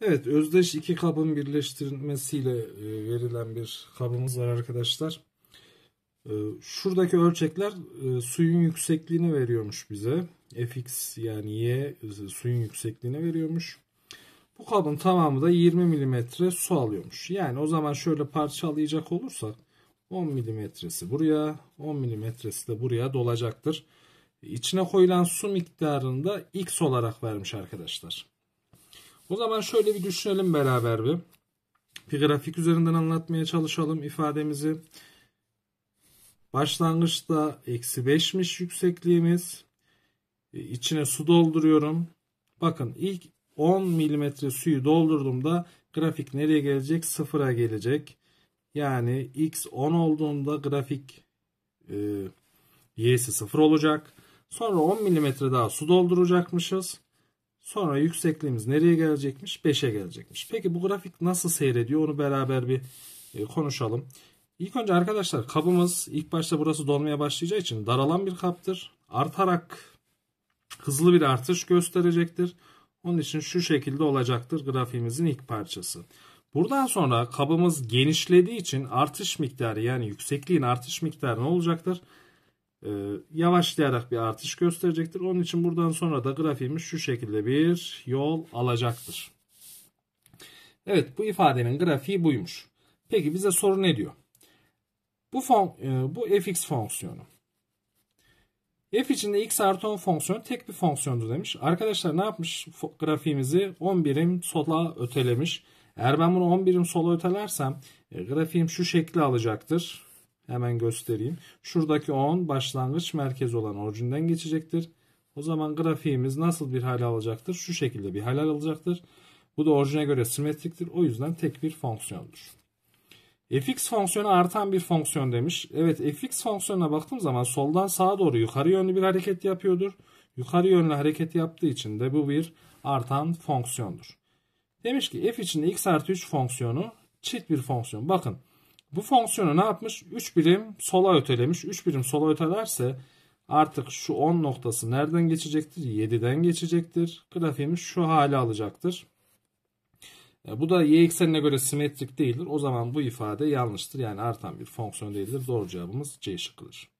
Evet özdeş iki kabın birleştirilmesiyle e, verilen bir kabımız var arkadaşlar. E, şuradaki ölçekler e, suyun yüksekliğini veriyormuş bize. Fx yani y suyun yüksekliğini veriyormuş. Bu kabın tamamı da 20 mm su alıyormuş. Yani o zaman şöyle parçalayacak olursak 10 milimetresi buraya 10 milimetresi de buraya dolacaktır. İçine koyulan su miktarını da x olarak vermiş arkadaşlar. O zaman şöyle bir düşünelim beraber bir. Bir grafik üzerinden anlatmaya çalışalım ifademizi. Başlangıçta eksi 5'miş yüksekliğimiz. E, içine su dolduruyorum. Bakın ilk 10 milimetre suyu doldurduğumda grafik nereye gelecek? Sıfıra gelecek. Yani x 10 olduğunda grafik e, y'si sıfır olacak. Sonra 10 milimetre daha su dolduracakmışız. Sonra yüksekliğimiz nereye gelecekmiş? 5'e gelecekmiş. Peki bu grafik nasıl seyrediyor? Onu beraber bir e, konuşalım. İlk önce arkadaşlar kabımız ilk başta burası dolmaya başlayacağı için daralan bir kaptır. Artarak hızlı bir artış gösterecektir. Onun için şu şekilde olacaktır grafiğimizin ilk parçası. Buradan sonra kabımız genişlediği için artış miktarı yani yüksekliğin artış miktarı ne olacaktır? E, yavaşlayarak bir artış gösterecektir. Onun için buradan sonra da grafiğimiz şu şekilde bir yol alacaktır. Evet bu ifadenin grafiği buymuş. Peki bize soru ne diyor? Bu, fon, e, bu fx fonksiyonu. f içinde x artı 10 fonksiyonu tek bir fonksiyondur demiş. Arkadaşlar ne yapmış? Grafiğimizi 10 birim sola ötelemiş. Eğer ben bunu 10 birim sola ötelersem e, grafiğim şu şekli alacaktır Hemen göstereyim. Şuradaki 10 başlangıç merkez olan orijinden geçecektir. O zaman grafiğimiz nasıl bir hal alacaktır? Şu şekilde bir hal alacaktır. Bu da orijine göre simetriktir. O yüzden tek bir fonksiyondur. fx fonksiyonu artan bir fonksiyon demiş. Evet fx fonksiyonuna baktığım zaman soldan sağa doğru yukarı yönlü bir hareket yapıyordur. Yukarı yönlü hareket yaptığı için de bu bir artan fonksiyondur. Demiş ki f için x artı 3 fonksiyonu çift bir fonksiyon. Bakın bu fonksiyonu ne yapmış? 3 birim sola ötelemiş. 3 birim sola ötelerse artık şu 10 noktası nereden geçecektir? 7'den geçecektir. Grafiğimiz şu hale alacaktır. E, bu da y eksenine göre simetrik değildir. O zaman bu ifade yanlıştır. Yani artan bir fonksiyon değildir. Doğru cevabımız C şıkkıdır.